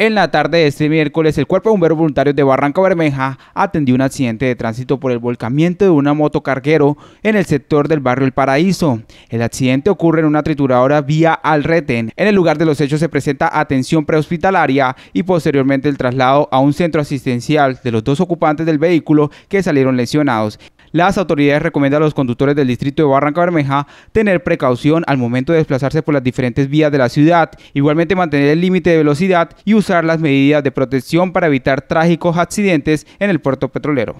En la tarde de este miércoles, el Cuerpo de Bomberos Voluntarios de Barranca Bermeja atendió un accidente de tránsito por el volcamiento de una moto carguero en el sector del barrio El Paraíso. El accidente ocurre en una trituradora vía al retén. En el lugar de los hechos se presenta atención prehospitalaria y posteriormente el traslado a un centro asistencial de los dos ocupantes del vehículo que salieron lesionados. Las autoridades recomiendan a los conductores del distrito de Barranca Bermeja tener precaución al momento de desplazarse por las diferentes vías de la ciudad, igualmente mantener el límite de velocidad y usar las medidas de protección para evitar trágicos accidentes en el puerto petrolero.